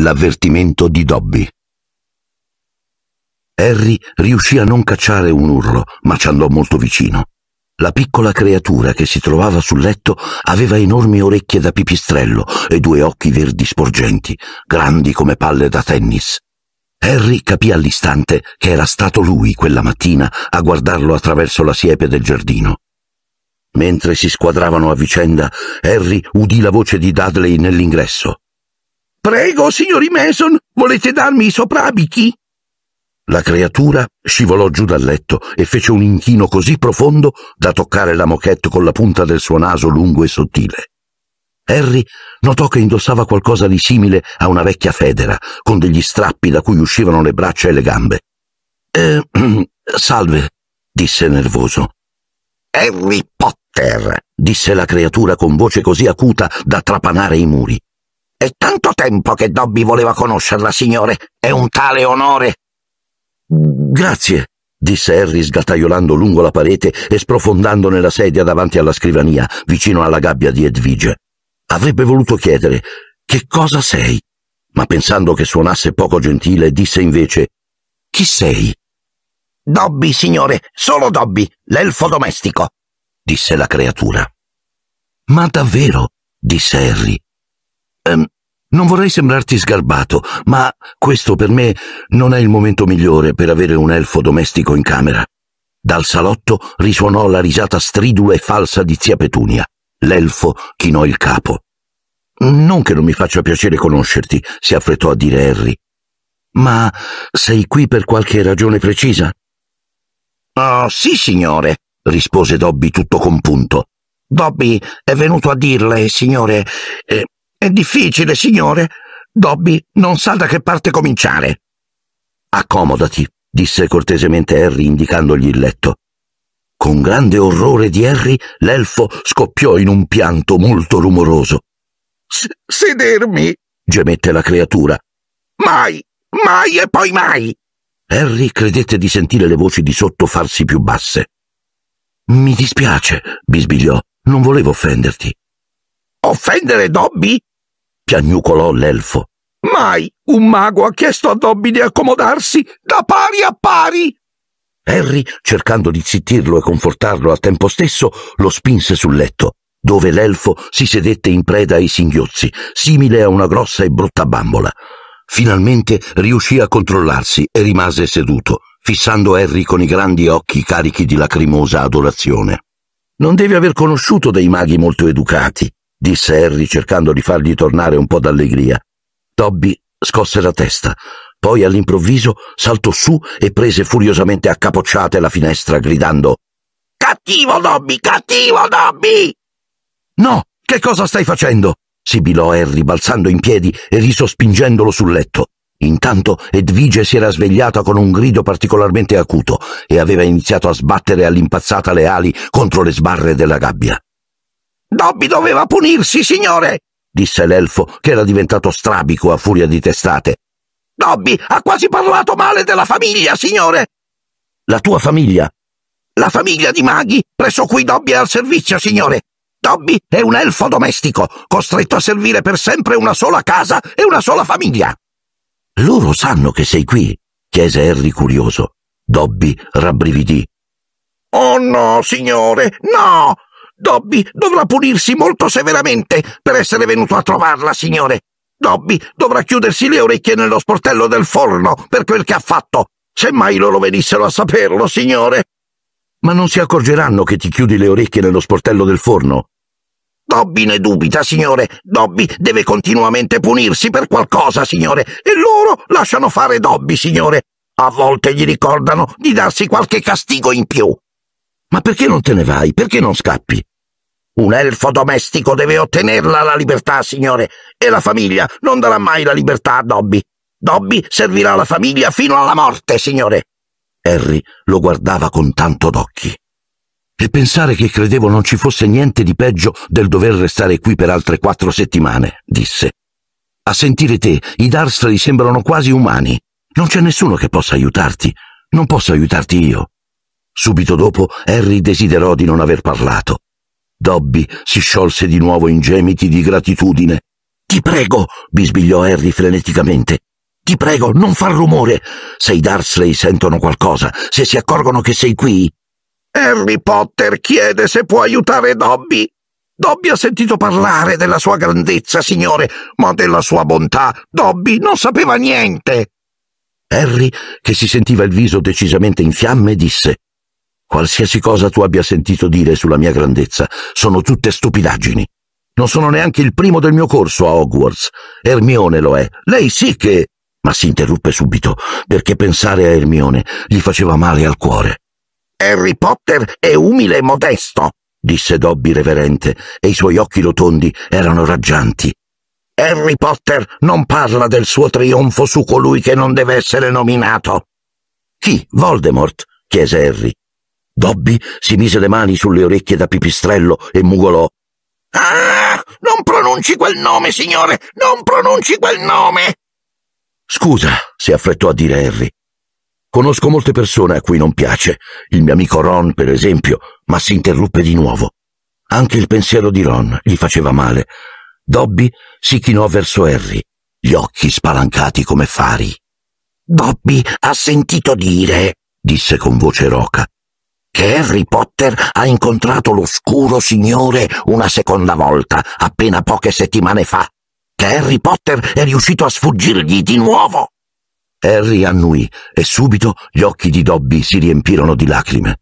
l'avvertimento di Dobby. Harry riuscì a non cacciare un urlo, ma ci andò molto vicino. La piccola creatura che si trovava sul letto aveva enormi orecchie da pipistrello e due occhi verdi sporgenti, grandi come palle da tennis. Harry capì all'istante che era stato lui quella mattina a guardarlo attraverso la siepe del giardino. Mentre si squadravano a vicenda, Harry udì la voce di Dudley nell'ingresso. Prego, signori Mason, volete darmi i soprabichi? La creatura scivolò giù dal letto e fece un inchino così profondo da toccare la moquette con la punta del suo naso lungo e sottile. Harry notò che indossava qualcosa di simile a una vecchia federa, con degli strappi da cui uscivano le braccia e le gambe. Ehm, salve, disse nervoso. Harry Potter, disse la creatura con voce così acuta da trapanare i muri. È tanto tempo che Dobby voleva conoscerla, signore. È un tale onore. Grazie, disse Harry sgattaiolando lungo la parete e sprofondando nella sedia davanti alla scrivania, vicino alla gabbia di Edvige. Avrebbe voluto chiedere che cosa sei, ma pensando che suonasse poco gentile, disse invece Chi sei? Dobby, signore, solo Dobby, l'elfo domestico, disse la creatura. Ma davvero? disse Harry. Ehm, non vorrei sembrarti sgarbato, ma questo per me non è il momento migliore per avere un elfo domestico in camera. Dal salotto risuonò la risata stridula e falsa di zia Petunia. L'elfo chinò il capo. Non che non mi faccia piacere conoscerti, si affrettò a dire Harry. Ma sei qui per qualche ragione precisa? Oh, sì, signore, rispose Dobby tutto compunto. Dobby è venuto a dirle, signore, eh, è difficile, signore. Dobby non sa da che parte cominciare. Accomodati, disse cortesemente Harry indicandogli il letto. Con grande orrore di Harry, l'elfo scoppiò in un pianto molto rumoroso. sedermi, gemette la creatura. Mai, mai e poi mai. Harry credette di sentire le voci di sotto farsi più basse. Mi dispiace, bisbigliò, non volevo offenderti. Offendere Dobby? piagnucolò l'elfo. Mai un mago ha chiesto a Dobby di accomodarsi da pari a pari. Harry, cercando di zittirlo e confortarlo al tempo stesso, lo spinse sul letto, dove l'elfo si sedette in preda ai singhiozzi, simile a una grossa e brutta bambola. Finalmente riuscì a controllarsi e rimase seduto, fissando Harry con i grandi occhi carichi di lacrimosa adorazione. Non devi aver conosciuto dei maghi molto educati, disse Harry cercando di fargli tornare un po' d'allegria. Dobby scosse la testa, poi all'improvviso saltò su e prese furiosamente a capocciate la finestra, gridando Cattivo Dobby, cattivo Dobby! No, che cosa stai facendo? sibilò Harry balzando in piedi e risospingendolo sul letto. Intanto Edvige si era svegliata con un grido particolarmente acuto e aveva iniziato a sbattere all'impazzata le ali contro le sbarre della gabbia. Dobby doveva punirsi, signore! disse l'elfo, che era diventato strabico a furia di testate. Dobby ha quasi parlato male della famiglia, signore! La tua famiglia? La famiglia di maghi, presso cui Dobby è al servizio, signore. Dobby è un elfo domestico, costretto a servire per sempre una sola casa e una sola famiglia. Loro sanno che sei qui? chiese Harry curioso. Dobby rabbrividì. Oh no, signore, no! Dobby dovrà punirsi molto severamente per essere venuto a trovarla, signore. Dobby dovrà chiudersi le orecchie nello sportello del forno per quel che ha fatto. Se mai loro venissero a saperlo, signore. Ma non si accorgeranno che ti chiudi le orecchie nello sportello del forno. Dobby ne dubita, signore. Dobby deve continuamente punirsi per qualcosa, signore. E loro lasciano fare Dobby, signore. A volte gli ricordano di darsi qualche castigo in più. Ma perché non te ne vai? Perché non scappi? Un elfo domestico deve ottenerla la libertà, signore, e la famiglia non darà mai la libertà a Dobby. Dobby servirà la famiglia fino alla morte, signore. Harry lo guardava con tanto d'occhi. E pensare che credevo non ci fosse niente di peggio del dover restare qui per altre quattro settimane, disse. A sentire te, i Darstri sembrano quasi umani. Non c'è nessuno che possa aiutarti. Non posso aiutarti io. Subito dopo, Harry desiderò di non aver parlato. Dobby si sciolse di nuovo in gemiti di gratitudine. Ti prego, bisbigliò Harry freneticamente. Ti prego, non far rumore. Se i Darsley sentono qualcosa, se si accorgono che sei qui. Harry Potter chiede se può aiutare Dobby. Dobby ha sentito parlare della sua grandezza, signore, ma della sua bontà Dobby non sapeva niente. Harry, che si sentiva il viso decisamente in fiamme, disse Qualsiasi cosa tu abbia sentito dire sulla mia grandezza sono tutte stupidaggini. Non sono neanche il primo del mio corso a Hogwarts. Ermione lo è. Lei sì che... Ma si interruppe subito, perché pensare a Ermione gli faceva male al cuore. Harry Potter è umile e modesto, disse Dobby reverente, e i suoi occhi rotondi erano raggianti. Harry Potter non parla del suo trionfo su colui che non deve essere nominato. Chi? Voldemort? chiese Harry. Dobby si mise le mani sulle orecchie da pipistrello e mugolò. Ah, non pronunci quel nome, signore! Non pronunci quel nome! Scusa, si affrettò a dire Harry. Conosco molte persone a cui non piace, il mio amico Ron, per esempio, ma si interruppe di nuovo. Anche il pensiero di Ron gli faceva male. Dobby si chinò verso Harry, gli occhi spalancati come fari. Dobby ha sentito dire, disse con voce roca, che Harry Potter ha incontrato l'oscuro signore una seconda volta, appena poche settimane fa, che Harry Potter è riuscito a sfuggirgli di nuovo. Harry annui e subito gli occhi di Dobby si riempirono di lacrime.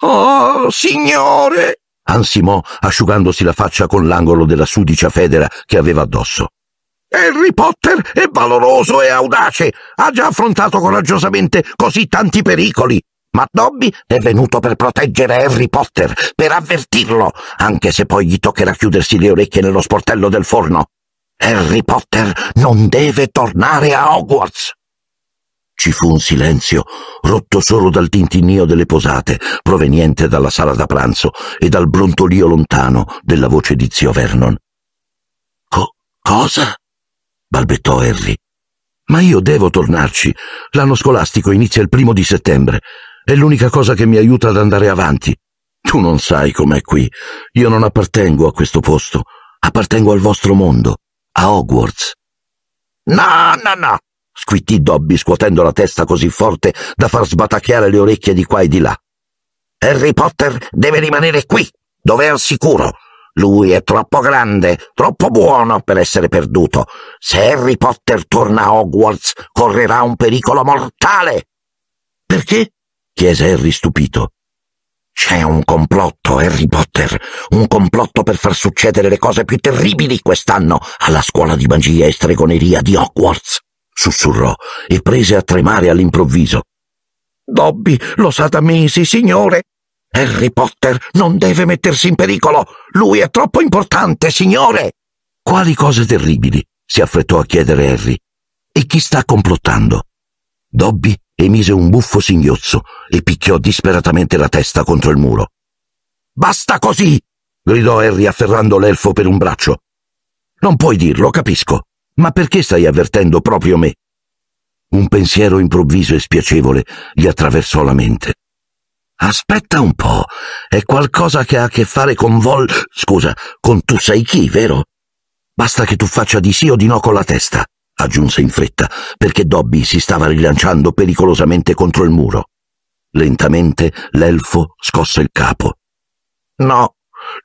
Oh, signore! ansimò asciugandosi la faccia con l'angolo della sudicia federa che aveva addosso. Harry Potter è valoroso e audace, ha già affrontato coraggiosamente così tanti pericoli ma Dobby è venuto per proteggere Harry Potter, per avvertirlo, anche se poi gli toccherà chiudersi le orecchie nello sportello del forno. Harry Potter non deve tornare a Hogwarts. Ci fu un silenzio, rotto solo dal tintinnio delle posate, proveniente dalla sala da pranzo e dal brontolio lontano della voce di zio Vernon. Co- cosa? balbettò Harry. Ma io devo tornarci. L'anno scolastico inizia il primo di settembre. È l'unica cosa che mi aiuta ad andare avanti. Tu non sai com'è qui. Io non appartengo a questo posto. Appartengo al vostro mondo, a Hogwarts. No, no, no! squittì Dobby scuotendo la testa così forte da far sbatacchiare le orecchie di qua e di là. Harry Potter deve rimanere qui, dove è al sicuro. Lui è troppo grande, troppo buono per essere perduto. Se Harry Potter torna a Hogwarts, correrà un pericolo mortale. Perché? chiese Harry stupito. C'è un complotto, Harry Potter, un complotto per far succedere le cose più terribili quest'anno alla scuola di magia e stregoneria di Hogwarts, sussurrò e prese a tremare all'improvviso. Dobby lo sa da mesi, signore. Harry Potter non deve mettersi in pericolo. Lui è troppo importante, signore. Quali cose terribili? si affrettò a chiedere Harry. E chi sta complottando? Dobby emise un buffo singhiozzo e picchiò disperatamente la testa contro il muro. Basta così! gridò Harry afferrando l'elfo per un braccio. Non puoi dirlo, capisco, ma perché stai avvertendo proprio me? Un pensiero improvviso e spiacevole gli attraversò la mente. Aspetta un po', è qualcosa che ha a che fare con Vol. scusa, con tu sai chi, vero? Basta che tu faccia di sì o di no con la testa aggiunse in fretta, perché Dobby si stava rilanciando pericolosamente contro il muro. Lentamente l'elfo scosse il capo. No,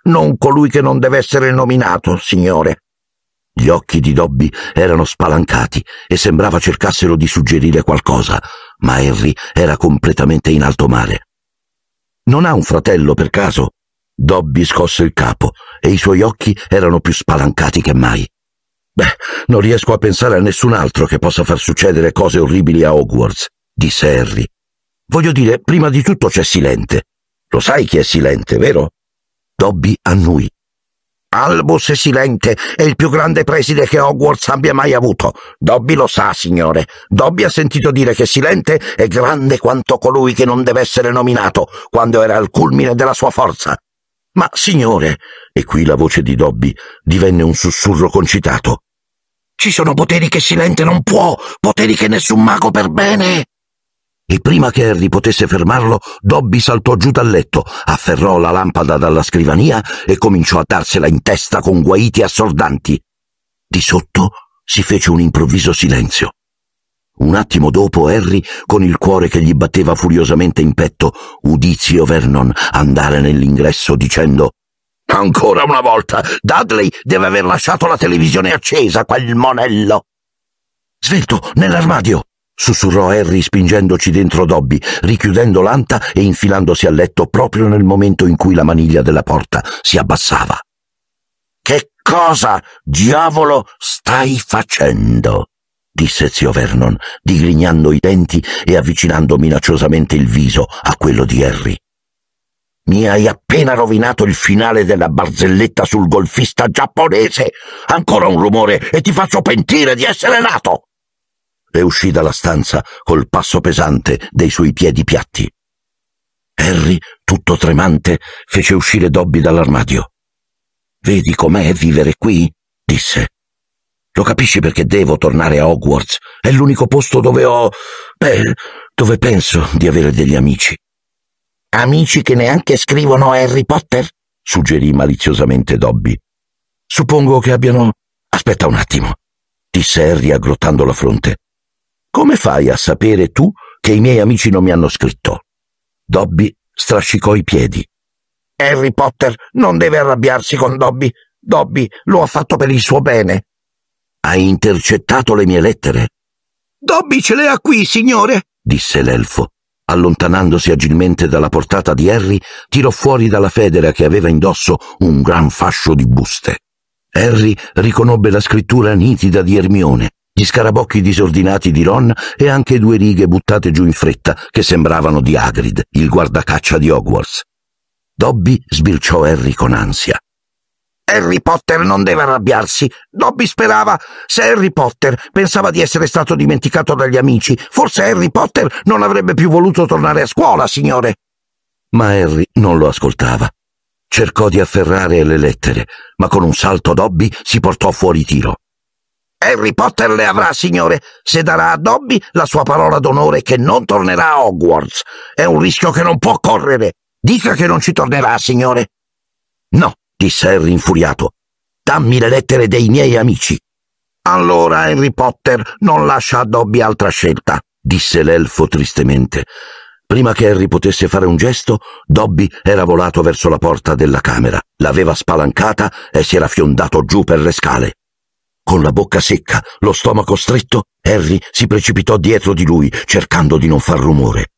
non colui che non deve essere nominato, signore. Gli occhi di Dobby erano spalancati e sembrava cercassero di suggerire qualcosa, ma Harry era completamente in alto mare. Non ha un fratello per caso? Dobby scosse il capo e i suoi occhi erano più spalancati che mai. Beh, non riesco a pensare a nessun altro che possa far succedere cose orribili a Hogwarts, disse Harry. Voglio dire, prima di tutto c'è Silente. Lo sai chi è Silente, vero? Dobby annui. Albus è Silente è il più grande preside che Hogwarts abbia mai avuto. Dobby lo sa, signore. Dobby ha sentito dire che Silente è grande quanto colui che non deve essere nominato, quando era al culmine della sua forza. Ma, signore, e qui la voce di Dobby divenne un sussurro concitato. Ci sono poteri che Silente non può, poteri che nessun mago per bene. E prima che Harry potesse fermarlo, Dobby saltò giù dal letto, afferrò la lampada dalla scrivania e cominciò a darsela in testa con guaiti assordanti. Di sotto si fece un improvviso silenzio. Un attimo dopo Harry, con il cuore che gli batteva furiosamente in petto, udì zio Vernon andare nell'ingresso dicendo Ancora una volta, Dudley deve aver lasciato la televisione accesa, quel monello. Svelto, nell'armadio, sussurrò Harry spingendoci dentro Dobby, richiudendo l'anta e infilandosi al letto proprio nel momento in cui la maniglia della porta si abbassava. Che cosa, diavolo, stai facendo? disse zio Vernon, digrignando i denti e avvicinando minacciosamente il viso a quello di Harry. Mi hai appena rovinato il finale della barzelletta sul golfista giapponese. Ancora un rumore e ti faccio pentire di essere nato. E uscì dalla stanza col passo pesante dei suoi piedi piatti. Harry, tutto tremante, fece uscire Dobby dall'armadio. Vedi com'è vivere qui? disse. Lo capisci perché devo tornare a Hogwarts? È l'unico posto dove ho... beh, dove penso di avere degli amici. Amici che neanche scrivono Harry Potter? suggerì maliziosamente Dobby. Suppongo che abbiano. Aspetta un attimo, disse Harry aggrottando la fronte. Come fai a sapere tu che i miei amici non mi hanno scritto? Dobby strascicò i piedi. Harry Potter non deve arrabbiarsi con Dobby. Dobby lo ha fatto per il suo bene. Hai intercettato le mie lettere? Dobby ce le ha qui, signore, disse l'elfo allontanandosi agilmente dalla portata di Harry, tirò fuori dalla federa che aveva indosso un gran fascio di buste. Harry riconobbe la scrittura nitida di Ermione, gli scarabocchi disordinati di Ron e anche due righe buttate giù in fretta che sembravano di Hagrid, il guardacaccia di Hogwarts. Dobby sbirciò Harry con ansia. Harry Potter non deve arrabbiarsi. Dobby sperava. Se Harry Potter pensava di essere stato dimenticato dagli amici, forse Harry Potter non avrebbe più voluto tornare a scuola, signore. Ma Harry non lo ascoltava. Cercò di afferrare le lettere, ma con un salto Dobby si portò fuori tiro. Harry Potter le avrà, signore, se darà a Dobby la sua parola d'onore che non tornerà a Hogwarts. È un rischio che non può correre. Dica che non ci tornerà, signore. No, disse Harry infuriato. Dammi le lettere dei miei amici. Allora Harry Potter non lascia a Dobby altra scelta, disse l'elfo tristemente. Prima che Harry potesse fare un gesto, Dobby era volato verso la porta della camera, l'aveva spalancata e si era fiondato giù per le scale. Con la bocca secca, lo stomaco stretto, Harry si precipitò dietro di lui, cercando di non far rumore.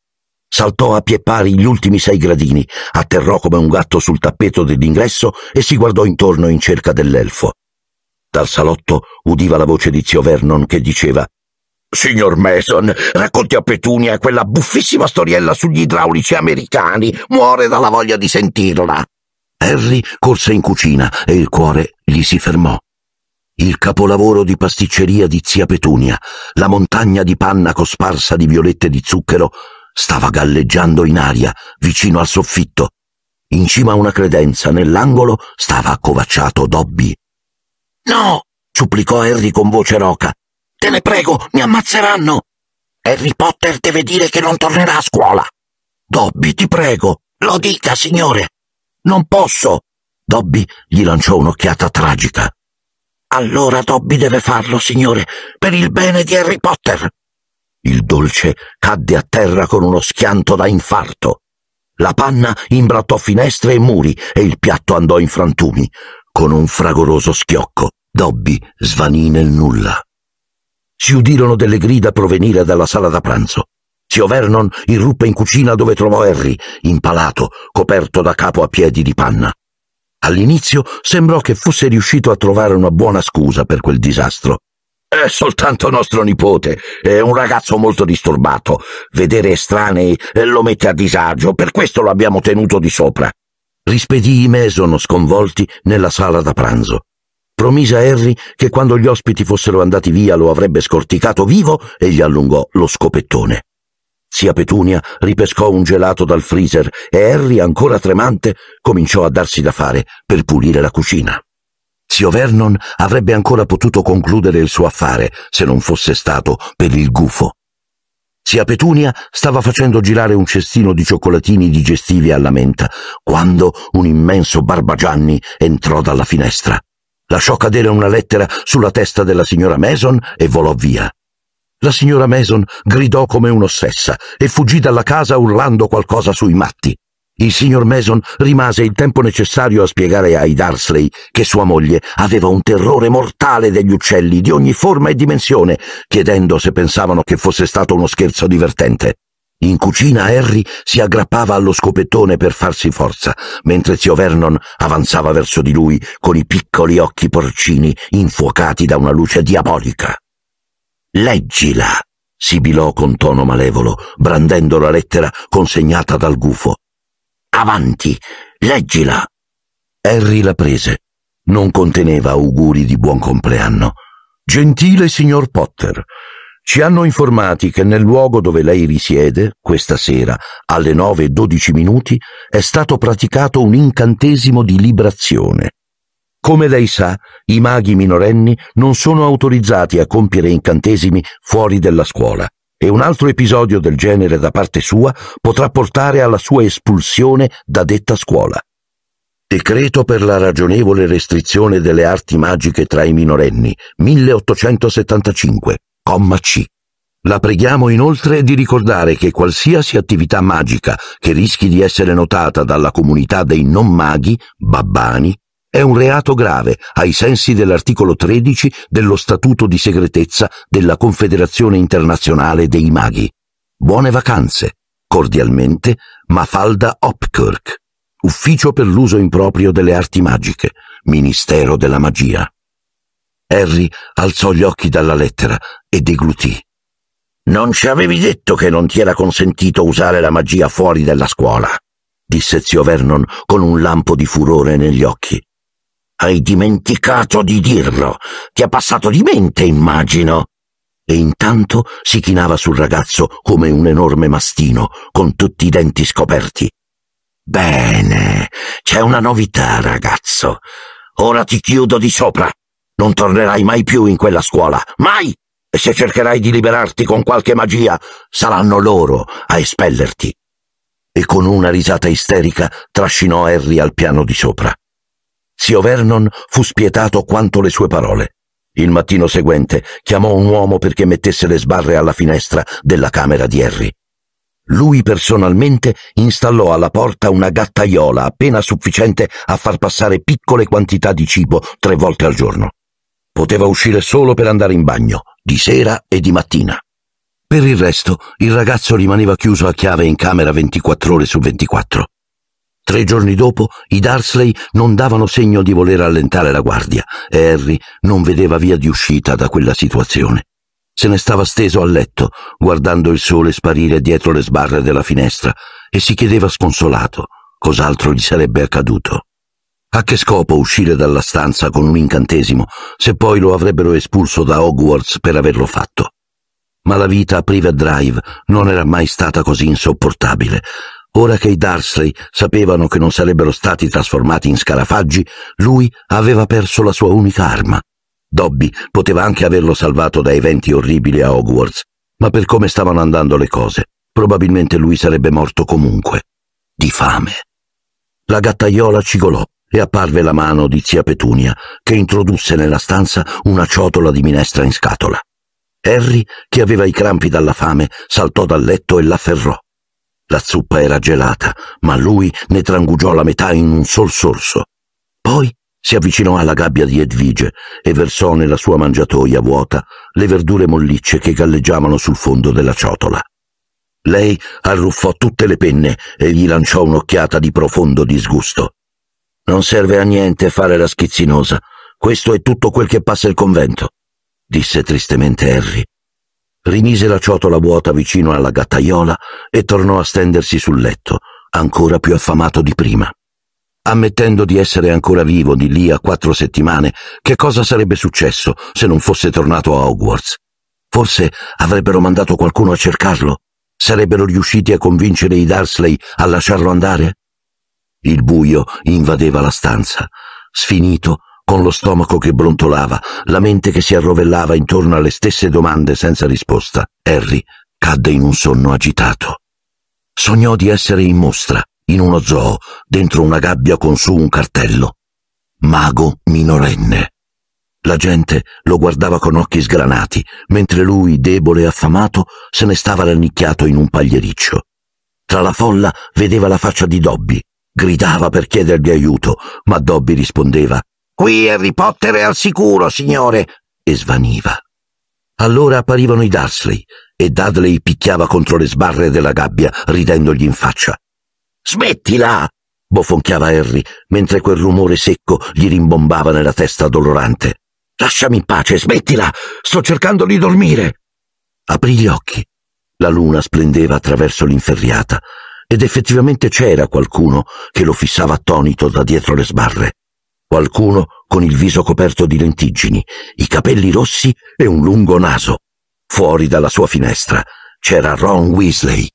Saltò a pie pari gli ultimi sei gradini, atterrò come un gatto sul tappeto dell'ingresso e si guardò intorno in cerca dell'elfo. Dal salotto udiva la voce di zio Vernon che diceva Signor Mason, racconti a Petunia quella buffissima storiella sugli idraulici americani. Muore dalla voglia di sentirla. Harry corse in cucina e il cuore gli si fermò. Il capolavoro di pasticceria di zia Petunia, la montagna di panna cosparsa di violette di zucchero stava galleggiando in aria, vicino al soffitto. In cima a una credenza, nell'angolo, stava accovacciato Dobby. No! supplicò Harry con voce roca. Te ne prego, mi ammazzeranno! Harry Potter deve dire che non tornerà a scuola! Dobby, ti prego, lo dica, signore! Non posso! Dobby gli lanciò un'occhiata tragica. Allora Dobby deve farlo, signore, per il bene di Harry Potter! Il dolce cadde a terra con uno schianto da infarto. La panna imbrattò finestre e muri e il piatto andò in frantumi. Con un fragoroso schiocco, Dobby svanì nel nulla. Si udirono delle grida provenire dalla sala da pranzo. Zio Vernon irruppe in cucina dove trovò Harry, impalato, coperto da capo a piedi di panna. All'inizio sembrò che fosse riuscito a trovare una buona scusa per quel disastro, è soltanto nostro nipote, è un ragazzo molto disturbato. Vedere estranei eh, lo mette a disagio, per questo lo abbiamo tenuto di sopra. Rispedì i Mesono sconvolti nella sala da pranzo. Promise a Harry che quando gli ospiti fossero andati via lo avrebbe scorticato vivo e gli allungò lo scopettone. Zia Petunia ripescò un gelato dal freezer e Harry, ancora tremante, cominciò a darsi da fare per pulire la cucina. Zio Vernon avrebbe ancora potuto concludere il suo affare se non fosse stato per il gufo. Zia Petunia stava facendo girare un cestino di cioccolatini digestivi alla menta, quando un immenso barbagianni entrò dalla finestra. Lasciò cadere una lettera sulla testa della signora Mason e volò via. La signora Mason gridò come un'ossessa e fuggì dalla casa urlando qualcosa sui matti. Il signor Mason rimase il tempo necessario a spiegare ai Darsley che sua moglie aveva un terrore mortale degli uccelli di ogni forma e dimensione, chiedendo se pensavano che fosse stato uno scherzo divertente. In cucina Harry si aggrappava allo scopettone per farsi forza, mentre zio Vernon avanzava verso di lui con i piccoli occhi porcini infuocati da una luce diabolica. Leggila! sibilò con tono malevolo, brandendo la lettera consegnata dal gufo. Avanti, leggila. Harry la prese. Non conteneva auguri di buon compleanno. Gentile signor Potter, ci hanno informati che nel luogo dove lei risiede, questa sera, alle nove e dodici minuti, è stato praticato un incantesimo di librazione. Come lei sa, i maghi minorenni non sono autorizzati a compiere incantesimi fuori della scuola e un altro episodio del genere da parte sua potrà portare alla sua espulsione da detta scuola. Decreto per la ragionevole restrizione delle arti magiche tra i minorenni, 1875, comma C. La preghiamo inoltre di ricordare che qualsiasi attività magica che rischi di essere notata dalla comunità dei non maghi, babbani, è un reato grave ai sensi dell'articolo 13 dello Statuto di segretezza della Confederazione internazionale dei maghi. Buone vacanze. Cordialmente, Mafalda Opkirk. Ufficio per l'uso improprio delle arti magiche, Ministero della Magia. Harry alzò gli occhi dalla lettera e deglutì. Non ci avevi detto che non ti era consentito usare la magia fuori della scuola, disse zio Vernon con un lampo di furore negli occhi. Hai dimenticato di dirlo. Ti è passato di mente, immagino. E intanto si chinava sul ragazzo come un enorme mastino, con tutti i denti scoperti. Bene, c'è una novità, ragazzo. Ora ti chiudo di sopra. Non tornerai mai più in quella scuola, mai! E se cercherai di liberarti con qualche magia, saranno loro a espellerti. E con una risata isterica trascinò Harry al piano di sopra. Zio Vernon fu spietato quanto le sue parole. Il mattino seguente chiamò un uomo perché mettesse le sbarre alla finestra della camera di Harry. Lui personalmente installò alla porta una gattaiola appena sufficiente a far passare piccole quantità di cibo tre volte al giorno. Poteva uscire solo per andare in bagno, di sera e di mattina. Per il resto, il ragazzo rimaneva chiuso a chiave in camera 24 ore su 24. Tre giorni dopo i Darsley non davano segno di voler allentare la guardia e Harry non vedeva via di uscita da quella situazione. Se ne stava steso a letto, guardando il sole sparire dietro le sbarre della finestra, e si chiedeva sconsolato cos'altro gli sarebbe accaduto. A che scopo uscire dalla stanza con un incantesimo, se poi lo avrebbero espulso da Hogwarts per averlo fatto? Ma la vita a Private Drive non era mai stata così insopportabile Ora che i Darsley sapevano che non sarebbero stati trasformati in scarafaggi, lui aveva perso la sua unica arma. Dobby poteva anche averlo salvato da eventi orribili a Hogwarts, ma per come stavano andando le cose, probabilmente lui sarebbe morto comunque. Di fame. La gattaiola cigolò e apparve la mano di zia Petunia, che introdusse nella stanza una ciotola di minestra in scatola. Harry, che aveva i crampi dalla fame, saltò dal letto e l'afferrò. La zuppa era gelata, ma lui ne trangugiò la metà in un sol sorso. Poi si avvicinò alla gabbia di Edvige e versò nella sua mangiatoia vuota le verdure mollicce che galleggiavano sul fondo della ciotola. Lei arruffò tutte le penne e gli lanciò un'occhiata di profondo disgusto. Non serve a niente fare la schizzinosa. Questo è tutto quel che passa il convento, disse tristemente Harry, rimise la ciotola vuota vicino alla gattaiola e tornò a stendersi sul letto, ancora più affamato di prima. Ammettendo di essere ancora vivo di lì a quattro settimane, che cosa sarebbe successo se non fosse tornato a Hogwarts? Forse avrebbero mandato qualcuno a cercarlo? Sarebbero riusciti a convincere i Darsley a lasciarlo andare? Il buio invadeva la stanza. Sfinito, con lo stomaco che brontolava, la mente che si arrovellava intorno alle stesse domande senza risposta, Harry cadde in un sonno agitato. Sognò di essere in mostra, in uno zoo, dentro una gabbia con su un cartello. Mago minorenne. La gente lo guardava con occhi sgranati, mentre lui, debole e affamato, se ne stava rannicchiato in un pagliericcio. Tra la folla vedeva la faccia di Dobby. Gridava per chiedergli aiuto, ma Dobby rispondeva Qui Harry Potter è al sicuro, signore! e svaniva. Allora apparivano i Dursley e Dudley picchiava contro le sbarre della gabbia, ridendogli in faccia. Smettila! bofonchiava Harry, mentre quel rumore secco gli rimbombava nella testa dolorante. Lasciami in pace, smettila! Sto cercando di dormire! Aprì gli occhi. La luna splendeva attraverso l'inferriata ed effettivamente c'era qualcuno che lo fissava attonito da dietro le sbarre qualcuno con il viso coperto di lentiggini, i capelli rossi e un lungo naso. Fuori dalla sua finestra c'era Ron Weasley,